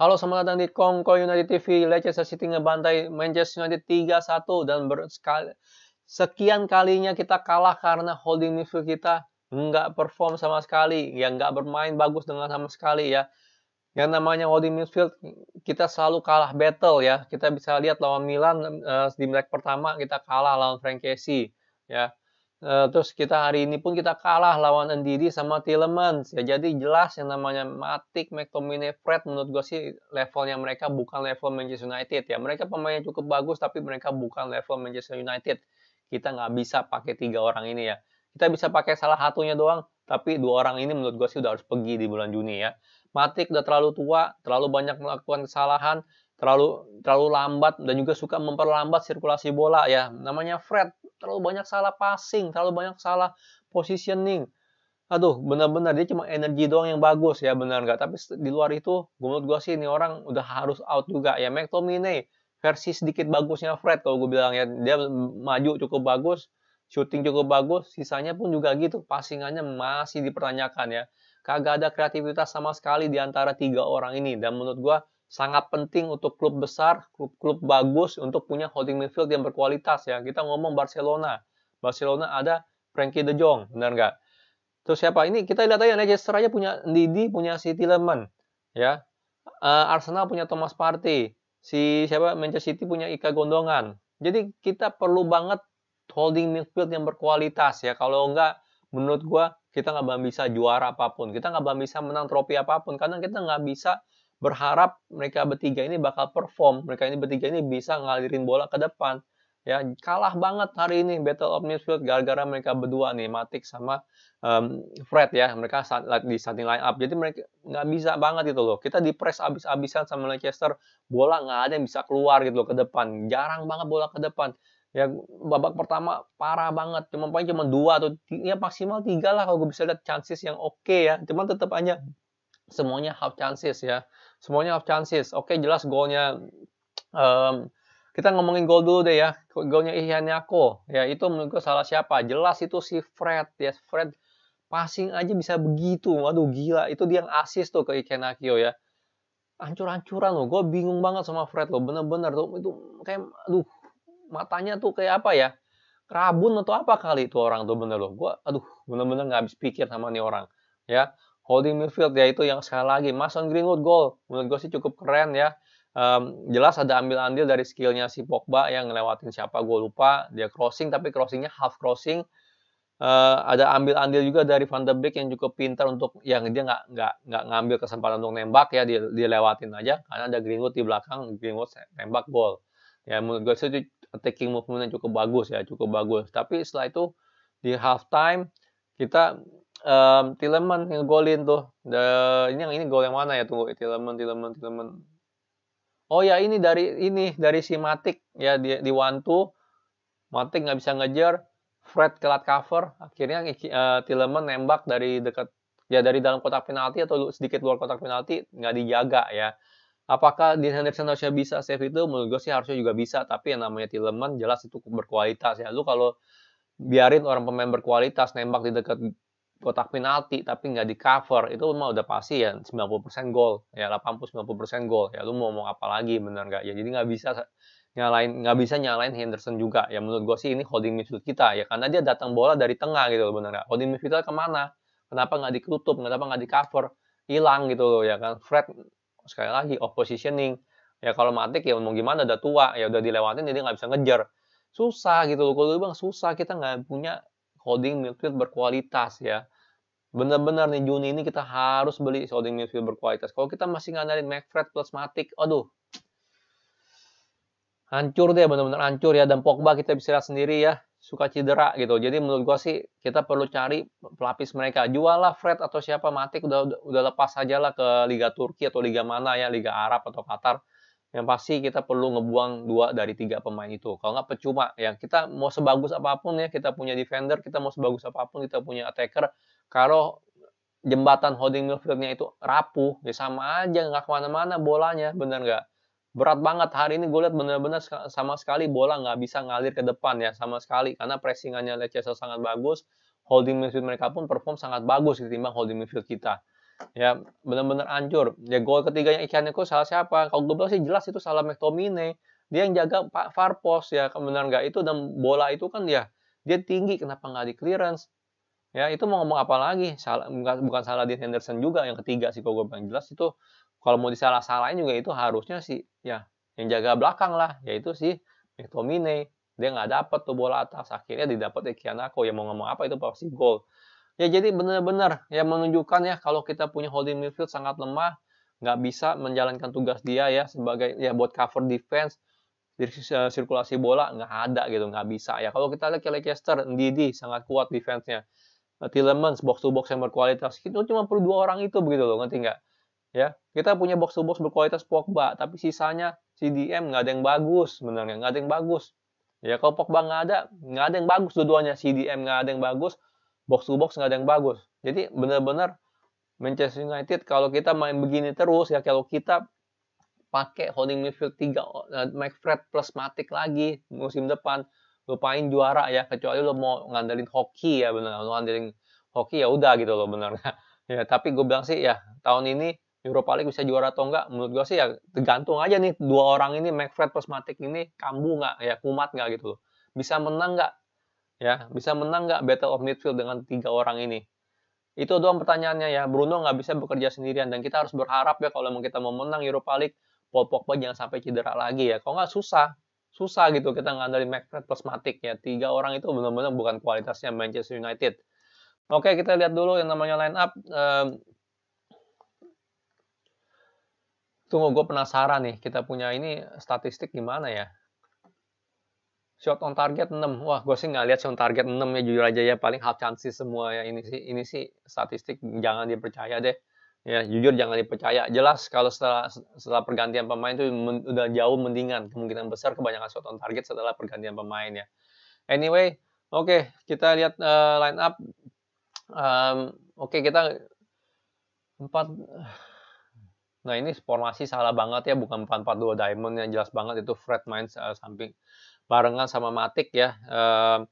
Halo, selamat datang di Kongko United TV. Leicester City ngebantai Manchester United 3-1 dan bersekali, sekian kalinya kita kalah karena holding midfield kita nggak perform sama sekali, ya nggak bermain bagus dengan sama sekali ya. Yang namanya holding midfield kita selalu kalah battle ya. Kita bisa lihat lawan Milan eh, di leg pertama kita kalah lawan Frank Casey ya. Eh, terus kita hari ini pun kita kalah lawan Ndidi sama Tillemans ya jadi jelas yang namanya Matic, McTominay, Fred menurut gue sih levelnya mereka bukan level Manchester United ya mereka pemainnya cukup bagus tapi mereka bukan level Manchester United kita nggak bisa pakai tiga orang ini ya kita bisa pakai salah satunya doang tapi dua orang ini menurut gue sih udah harus pergi di bulan Juni ya Matic udah terlalu tua terlalu banyak melakukan kesalahan terlalu terlalu lambat dan juga suka memperlambat sirkulasi bola ya namanya Fred terlalu banyak salah passing, terlalu banyak salah positioning. Aduh, benar-benar dia cuma energi doang yang bagus ya, benar nggak? Tapi di luar itu, gue menurut gue sih ini orang udah harus out juga ya. McTominay versi sedikit bagusnya Fred kalau gue bilang ya, dia maju cukup bagus, shooting cukup bagus, sisanya pun juga gitu, passingannya masih dipertanyakan ya. Kagak ada kreativitas sama sekali di antara tiga orang ini dan menurut gue sangat penting untuk klub besar, klub-klub bagus untuk punya holding midfield yang berkualitas ya. Kita ngomong Barcelona. Barcelona ada Frankie De Jong, benar nggak? Terus siapa ini? Kita lihat aja Leicester aja punya Didi, punya si Lemon, ya. Eh, Arsenal punya Thomas Partey, si siapa Manchester City punya Ika Gondongan. Jadi kita perlu banget holding midfield yang berkualitas ya. Kalau nggak, menurut gue kita nggak bisa juara apapun. Kita nggak bisa menang trofi apapun karena kita nggak bisa berharap mereka bertiga ini bakal perform. Mereka ini bertiga ini bisa ngalirin bola ke depan. Ya, kalah banget hari ini Battle of Midfield gara-gara mereka berdua nih, Matic sama um, Fred ya. Mereka di starting line up. Jadi mereka nggak bisa banget itu loh. Kita di press abis-abisan sama Leicester, bola nggak ada yang bisa keluar gitu loh ke depan. Jarang banget bola ke depan. Ya babak pertama parah banget, cuma paling cuma dua atau ya maksimal tiga lah kalau gue bisa lihat chances yang oke okay ya. cuma tetap aja semuanya half chances ya semuanya off chances. Oke, jelas golnya um, kita ngomongin gol dulu deh ya. Golnya Ihianyako. Ya, itu menurut gue salah siapa? Jelas itu si Fred. Ya, Fred passing aja bisa begitu. Waduh, gila. Itu dia yang assist tuh ke Ikenakio ya. Hancur-hancuran loh. Gue bingung banget sama Fred loh. Bener-bener tuh. Itu kayak, aduh, matanya tuh kayak apa ya? Rabun atau apa kali itu orang tuh bener loh. Gue, aduh, bener-bener nggak habis pikir sama nih orang. Ya, holding midfield yaitu yang sekali lagi Mason Greenwood goal menurut gue sih cukup keren ya um, jelas ada ambil andil dari skillnya si Pogba yang ngelewatin siapa gue lupa dia crossing tapi crossingnya half crossing uh, ada ambil andil juga dari Van de Beek yang cukup pintar untuk yang dia nggak nggak nggak ngambil kesempatan untuk nembak ya dia, dilewatin aja karena ada Greenwood di belakang Greenwood nembak gol ya menurut gue sih itu movement yang cukup bagus ya cukup bagus tapi setelah itu di halftime kita um, Tileman golin tuh. The, ini yang ini gol yang mana ya tuh? Tileman, Tileman, Tileman. Oh ya ini dari ini dari si Matik ya di, di Wantu. Matik nggak bisa ngejar. Fred kelat cover. Akhirnya uh, eh, Tileman nembak dari dekat ya dari dalam kotak penalti atau sedikit luar kotak penalti nggak dijaga ya. Apakah di Henderson harusnya bisa save itu? Menurut gue sih harusnya juga bisa, tapi yang namanya Tileman jelas itu berkualitas ya. Lu kalau biarin orang pemain berkualitas nembak di dekat kotak penalti tapi nggak di cover itu mah udah pasti ya 90% gol ya 80 90% gol ya lu mau ngomong apa lagi bener nggak ya jadi nggak bisa nyalain nggak bisa nyalain Henderson juga ya menurut gue sih ini holding midfield kita ya karena dia datang bola dari tengah gitu loh bener nggak holding midfield kemana kenapa nggak ditutup kenapa nggak di cover hilang gitu loh ya kan Fred sekali lagi off positioning ya kalau Matik ya mau gimana udah tua ya udah dilewatin jadi nggak bisa ngejar susah gitu loh kalau bang susah kita nggak punya holding midfield berkualitas ya Benar-benar nih Juni ini kita harus beli holding midfield berkualitas. Kalau kita masih ngandarin McFred plus Matic, aduh. Hancur deh, benar-benar hancur ya. Dan Pogba kita bisa lihat sendiri ya, suka cedera gitu. Jadi menurut gua sih kita perlu cari pelapis mereka. Jual lah Fred atau siapa Matic udah, udah udah lepas aja lah ke Liga Turki atau Liga mana ya, Liga Arab atau Qatar. Yang pasti kita perlu ngebuang dua dari tiga pemain itu. Kalau nggak percuma ya kita mau sebagus apapun ya kita punya defender, kita mau sebagus apapun kita punya attacker, kalau jembatan holding midfieldnya itu rapuh, ya sama aja nggak kemana-mana bolanya, bener nggak? Berat banget hari ini gue lihat bener-bener sama sekali bola nggak bisa ngalir ke depan ya sama sekali karena pressingannya Leicester sangat bagus, holding midfield mereka pun perform sangat bagus ketimbang holding midfield kita. Ya bener-bener hancur. Ya gol ketiganya Eko salah siapa? Kalau gue bilang sih jelas itu salah McTominay. Dia yang jaga Pak Farpos ya benar nggak itu dan bola itu kan ya, dia tinggi kenapa nggak di clearance? ya itu mau ngomong apa lagi salah bukan bukan salah di Henderson juga yang ketiga sih kalau gue bilang jelas itu kalau mau disalah-salahin juga itu harusnya sih ya yang jaga belakang lah yaitu si McTominay dia nggak dapat tuh bola atas akhirnya didapat Ekianako yang mau ngomong apa itu pasti gol ya jadi benar-benar ya menunjukkan ya kalau kita punya holding midfield sangat lemah nggak bisa menjalankan tugas dia ya sebagai ya buat cover defense eh, sirkulasi bola nggak ada gitu nggak bisa ya kalau kita lihat Leicester Didi sangat kuat defense-nya Tillemans box to box yang berkualitas itu cuma perlu dua orang itu begitu loh ngerti nggak ya kita punya box to box berkualitas Pogba tapi sisanya CDM nggak ada yang bagus sebenarnya nggak ada yang bagus ya kalau Pogba nggak ada nggak ada yang bagus dua-duanya CDM nggak ada yang bagus box to box nggak ada yang bagus jadi benar-benar Manchester United kalau kita main begini terus ya kalau kita pakai holding midfield 3 eh, McFred plus Matic lagi musim depan lupain juara ya kecuali lo mau ngandelin hoki ya benar lo ngandelin hoki ya udah gitu lo benernya ya tapi gue bilang sih ya tahun ini Europa League bisa juara atau enggak menurut gue sih ya tergantung aja nih dua orang ini McFred plus Matic ini kambuh nggak ya kumat nggak gitu loh bisa menang nggak ya bisa menang nggak battle of midfield dengan tiga orang ini itu doang pertanyaannya ya Bruno nggak bisa bekerja sendirian dan kita harus berharap ya kalau memang kita mau menang Europa League Paul Pogba jangan sampai cedera lagi ya kalau nggak susah susah gitu kita ngandalin McFred plus Matic ya. Tiga orang itu benar-benar bukan kualitasnya Manchester United. Oke, kita lihat dulu yang namanya line up. Um, tunggu, gue penasaran nih. Kita punya ini statistik gimana ya? Shot on target 6. Wah, gue sih nggak lihat shot on target 6 ya jujur aja ya. Paling half chances semua ya. Ini sih, ini sih statistik jangan dipercaya deh ya jujur jangan dipercaya jelas kalau setelah setelah pergantian pemain itu udah jauh mendingan kemungkinan besar kebanyakan shot on target setelah pergantian pemain ya anyway oke okay, kita lihat uh, line up um, oke okay, kita empat nah ini formasi salah banget ya bukan empat empat dua diamond yang jelas banget itu Fred main uh, eh, samping barengan sama Matik ya um,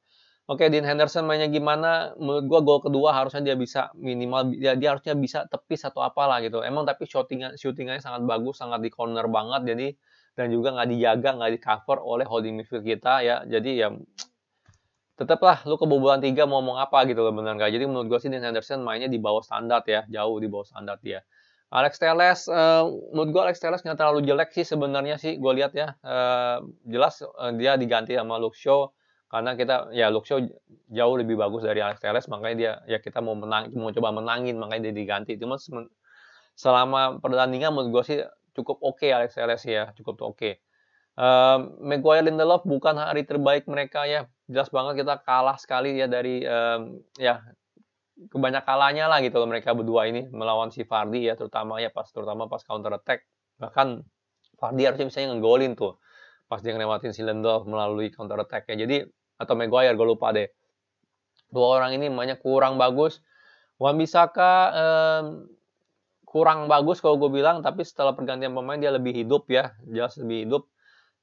Oke, Dean Henderson mainnya gimana? Menurut gue gol kedua harusnya dia bisa minimal dia, dia harusnya bisa tepis atau apalah gitu. Emang tapi shooting shootingnya sangat bagus, sangat di corner banget. Jadi dan juga nggak dijaga, nggak di cover oleh holding midfield kita ya. Jadi ya tetaplah lu kebobolan tiga mau ngomong apa gitu loh benar Jadi menurut gue sih Dean Henderson mainnya di bawah standar ya, jauh di bawah standar dia. Alex Teles, uh, eh, menurut gue Alex Teles nggak terlalu jelek sih sebenarnya sih, gue lihat ya, uh, jelas uh, dia diganti sama Luke Shaw, karena kita ya Luke Shaw jauh lebih bagus dari Alex Teres, makanya dia ya kita mau menang mau coba menangin makanya dia diganti cuma selama pertandingan menurut gue sih cukup oke okay Alex Teres ya cukup oke okay. Ehm, uh, Maguire Lindelof bukan hari terbaik mereka ya jelas banget kita kalah sekali ya dari um, ya kebanyak kalahnya lah gitu loh mereka berdua ini melawan si Fardi ya terutama ya pas terutama pas counter attack bahkan Fardi harusnya misalnya ngegolin tuh pas dia ngelewatin si Lindelof melalui counter attack ya jadi atau Maguire gue lupa deh dua orang ini banyak kurang bagus Wan Bisaka um, kurang bagus kalau gue bilang tapi setelah pergantian pemain dia lebih hidup ya jelas lebih hidup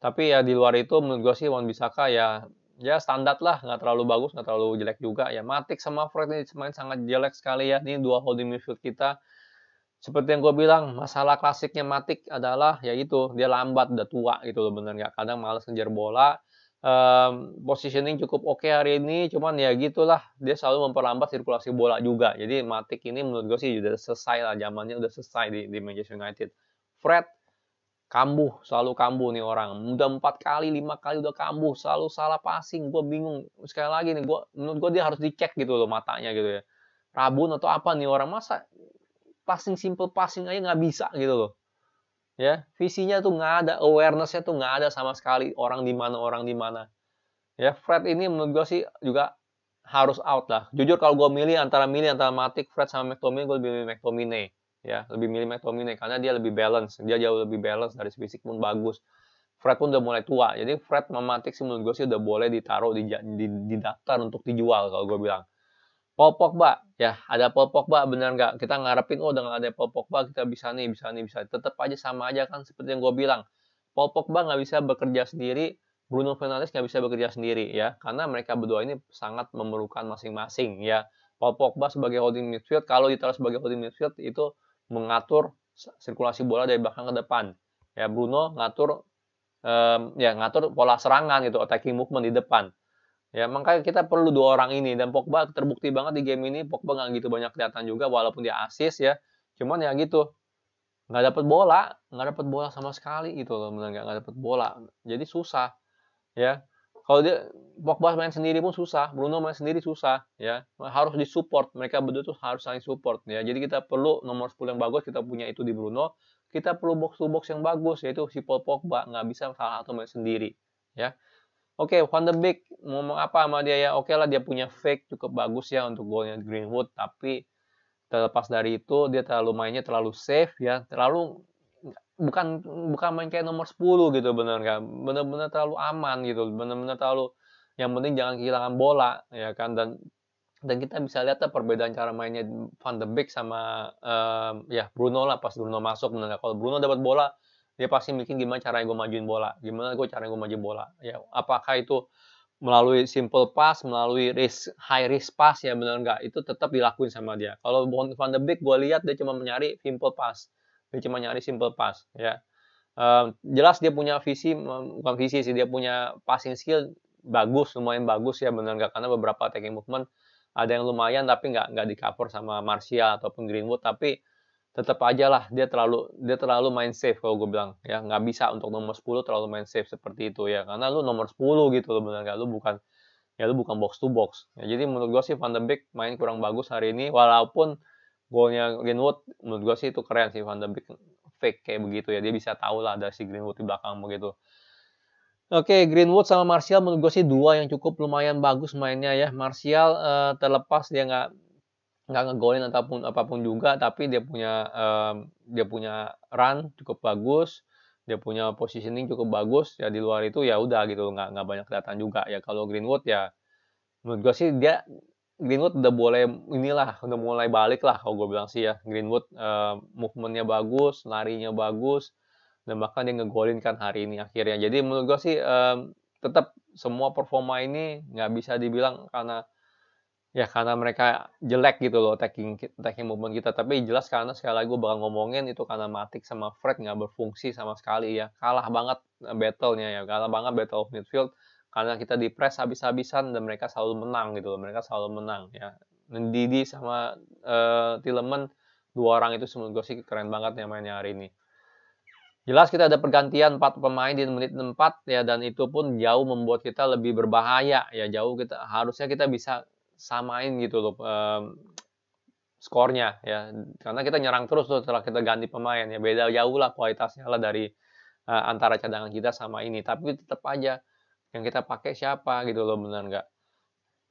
tapi ya di luar itu menurut gue sih Wan Bisaka ya ya standar lah nggak terlalu bagus nggak terlalu jelek juga ya Matik sama Fred ini main sangat jelek sekali ya ini dua holding midfield kita seperti yang gue bilang masalah klasiknya Matik adalah ya itu dia lambat udah tua gitu loh bener nggak kadang males ngejar bola um, positioning cukup oke okay hari ini, cuman ya gitulah dia selalu memperlambat sirkulasi bola juga. Jadi matik ini menurut gue sih udah selesai lah zamannya udah selesai di, di Manchester United. Fred kambuh, selalu kambuh nih orang. Udah empat kali, lima kali udah kambuh, selalu salah passing. Gue bingung. Sekali lagi nih, gua, menurut gue dia harus dicek gitu loh matanya gitu ya. Rabun atau apa nih orang masa passing simple passing aja nggak bisa gitu loh ya visinya tuh nggak ada awarenessnya tuh nggak ada sama sekali orang di mana orang di mana ya Fred ini menurut gue sih juga harus out lah jujur kalau gue milih antara milih antara Matic Fred sama McTominay gue lebih milih McTominay ya lebih milih McTominay karena dia lebih balance dia jauh lebih balance dari fisik pun bagus Fred pun udah mulai tua jadi Fred sama Matic sih menurut gue sih udah boleh ditaruh di, di, di daftar untuk dijual kalau gue bilang Paul Pogba ya ada Paul Pogba benar nggak kita ngarepin oh dengan ada Paul Pogba kita bisa nih bisa nih bisa tetap aja sama aja kan seperti yang gue bilang Paul Pogba nggak bisa bekerja sendiri Bruno Fernandes nggak bisa bekerja sendiri ya karena mereka berdua ini sangat memerlukan masing-masing ya Paul Pogba sebagai holding midfield kalau ditaruh sebagai holding midfield itu mengatur sirkulasi bola dari belakang ke depan ya Bruno ngatur um, ya ngatur pola serangan gitu attacking movement di depan Ya makanya kita perlu dua orang ini dan Pogba terbukti banget di game ini Pogba nggak gitu banyak kelihatan juga walaupun dia asis ya. Cuman ya gitu nggak dapat bola, nggak dapat bola sama sekali gitu loh, benar nggak dapat bola. Jadi susah ya. Kalau dia Pogba main sendiri pun susah, Bruno main sendiri susah ya. Harus disupport, mereka berdua tuh harus saling support ya. Jadi kita perlu nomor 10 yang bagus kita punya itu di Bruno, kita perlu box to box yang bagus yaitu si Paul Pogba nggak bisa salah satu main sendiri ya. Oke, okay, Van de Beek ngomong apa sama dia ya? Oke okay lah dia punya fake cukup bagus ya untuk golnya Greenwood, tapi terlepas dari itu dia terlalu mainnya terlalu safe ya, terlalu bukan bukan main kayak nomor 10 gitu bener kan bener-bener terlalu aman gitu bener-bener terlalu yang penting jangan kehilangan bola ya kan dan dan kita bisa lihat perbedaan cara mainnya Van de Beek sama uh, ya Bruno lah pas Bruno masuk benar kalau Bruno dapat bola dia pasti mikir gimana caranya gue majuin bola gimana gue caranya gue majuin bola ya apakah itu melalui simple pass, melalui risk, high risk pass ya benar nggak itu tetap dilakuin sama dia. Kalau Van de Beek gue lihat dia cuma mencari simple pass, dia cuma nyari simple pass ya. Um, jelas dia punya visi, bukan visi sih dia punya passing skill bagus, lumayan bagus ya benar nggak karena beberapa taking movement ada yang lumayan tapi nggak nggak di cover sama Martial ataupun Greenwood tapi tetap aja lah dia terlalu dia terlalu main safe kalau gue bilang ya nggak bisa untuk nomor 10 terlalu main safe seperti itu ya karena lu nomor 10 gitu lo benar nggak lu bukan ya lu bukan box to box ya, jadi menurut gue sih Van de Beek main kurang bagus hari ini walaupun golnya Greenwood menurut gue sih itu keren sih Van de Beek fake kayak begitu ya dia bisa tahu lah ada si Greenwood di belakang begitu Oke, okay, Greenwood sama Martial menurut gue sih dua yang cukup lumayan bagus mainnya ya. Martial uh, terlepas dia nggak nggak ngegolin ataupun apapun juga tapi dia punya um, dia punya run cukup bagus dia punya positioning cukup bagus ya di luar itu ya udah gitu nggak nggak banyak kelihatan juga ya kalau Greenwood ya menurut gue sih dia Greenwood udah boleh inilah udah mulai balik lah kalau gue bilang sih ya Greenwood uh, movementnya bagus larinya bagus dan bahkan dia ngegolin kan hari ini akhirnya jadi menurut gue sih um, tetap semua performa ini nggak bisa dibilang karena ya karena mereka jelek gitu loh taking taking movement kita tapi jelas karena sekali lagi gue bakal ngomongin itu karena Matic sama Fred nggak berfungsi sama sekali ya kalah banget eh, battlenya ya kalah banget battle of midfield karena kita di press habis-habisan dan mereka selalu menang gitu loh mereka selalu menang ya Didi sama uh, dua orang itu menurut gue sih keren banget yang mainnya hari ini Jelas kita ada pergantian 4 pemain di menit 4 ya dan itu pun jauh membuat kita lebih berbahaya ya jauh kita harusnya kita bisa samain gitu loh um, skornya ya karena kita nyerang terus tuh setelah kita ganti pemain ya beda jauh lah kualitasnya lah dari uh, antara cadangan kita sama ini tapi tetap aja yang kita pakai siapa gitu loh benar nggak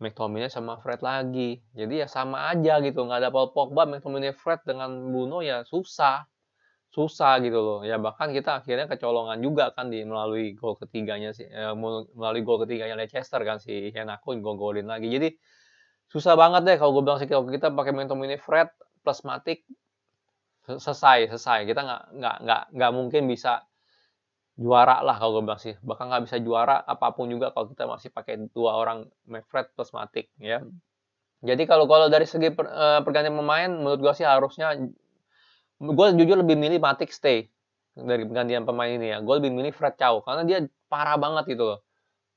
McTominay sama Fred lagi jadi ya sama aja gitu nggak ada Paul Pogba McTominay Fred dengan Bruno ya susah susah gitu loh ya bahkan kita akhirnya kecolongan juga kan di melalui gol ketiganya si eh, melalui gol ketiganya Leicester kan si Henakun gol-golin lagi jadi susah banget deh kalau gue bilang sih kalau kita pakai momentum ini Fred plus Matic selesai selesai kita nggak nggak nggak nggak mungkin bisa juara lah kalau gue bilang sih bahkan nggak bisa juara apapun juga kalau kita masih pakai dua orang Fred plus Matic ya jadi kalau kalau dari segi per, uh, pergantian pemain menurut gue sih harusnya gue jujur lebih milih Matic stay dari pergantian pemain ini ya gue lebih milih Fred Chow karena dia parah banget gitu loh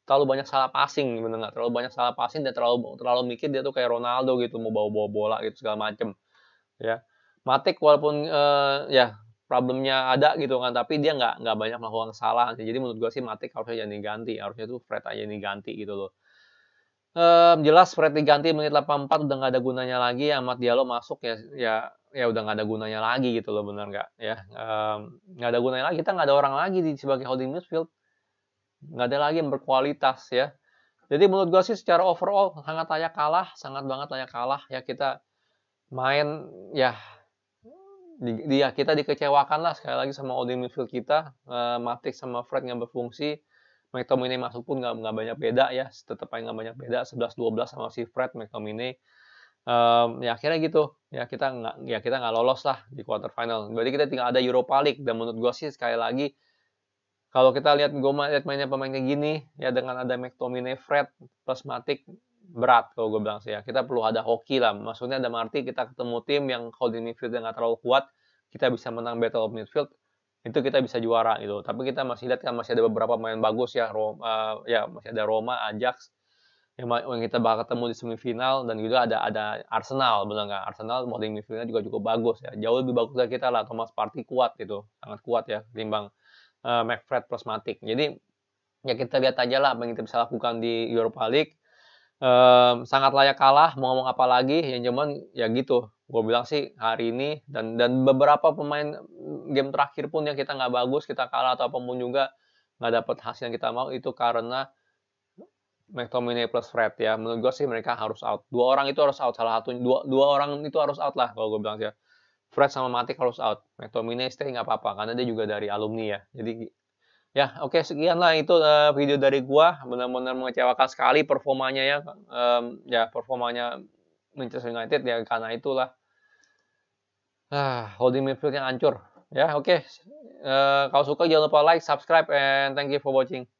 terlalu banyak salah passing bener nggak terlalu banyak salah passing dan terlalu terlalu mikir dia tuh kayak Ronaldo gitu mau bawa-bawa bola gitu segala macem ya Matik walaupun uh, ya problemnya ada gitu kan tapi dia nggak nggak banyak melakukan kesalahan jadi menurut gue sih Matik harusnya jadi ganti, harusnya tuh Fred aja yang ganti gitu loh um, jelas Fred diganti menit 84 udah nggak ada gunanya lagi Amat Diallo masuk ya ya ya udah nggak ada gunanya lagi gitu loh bener nggak ya nggak um, ada gunanya lagi kita nggak ada orang lagi di sebagai holding midfield nggak ada lagi yang berkualitas ya. Jadi menurut gue sih secara overall sangat layak kalah, sangat banget layak kalah ya kita main ya dia ya, kita dikecewakan lah sekali lagi sama holding midfield kita uh, Matic sama Fred nggak berfungsi McTominay masuk pun nggak nggak banyak beda ya tetap aja nggak banyak beda 11-12 sama si Fred McTominay um, ya akhirnya gitu ya kita nggak ya kita nggak lolos lah di quarter final berarti kita tinggal ada Europa League dan menurut gue sih sekali lagi kalau kita lihat gue lihat mainnya pemain kayak gini, ya dengan ada McTominay, Fred, plus Matic, berat kalau gue bilang sih ya. Kita perlu ada hoki lah. Maksudnya ada arti kita ketemu tim yang kalau di midfield nggak terlalu kuat, kita bisa menang battle of midfield, itu kita bisa juara gitu. Tapi kita masih lihat kan masih ada beberapa pemain bagus ya, Roma, eh, ya masih ada Roma, Ajax, yang, kita bakal ketemu di semifinal dan juga ada ada Arsenal benar nggak Arsenal mau di semifinal juga cukup bagus ya jauh lebih bagus dari kita lah Thomas Partey kuat gitu sangat kuat ya timbang uh, McFred plus Matic. Jadi ya kita lihat aja lah apa yang kita bisa lakukan di Europa League. Um, sangat layak kalah, mau ngomong apa lagi, yang cuman ya gitu. Gue bilang sih hari ini dan dan beberapa pemain mm, game terakhir pun yang kita nggak bagus, kita kalah atau apapun juga nggak dapat hasil yang kita mau itu karena McTominay plus Fred ya. Menurut gue sih mereka harus out. Dua orang itu harus out salah satunya Dua, dua orang itu harus out lah kalau gue bilang sih. Ya Fred sama Matic harus out. McTominay stay nggak apa-apa karena dia juga dari alumni ya. Jadi ya oke okay, sekianlah itu uh, video dari gua. Benar-benar mengecewakan sekali performanya ya. Um, ya performanya Manchester United ya karena itulah ah, holding midfield yang hancur. Ya oke. Okay. Uh, eh, kalau suka jangan lupa like, subscribe, and thank you for watching.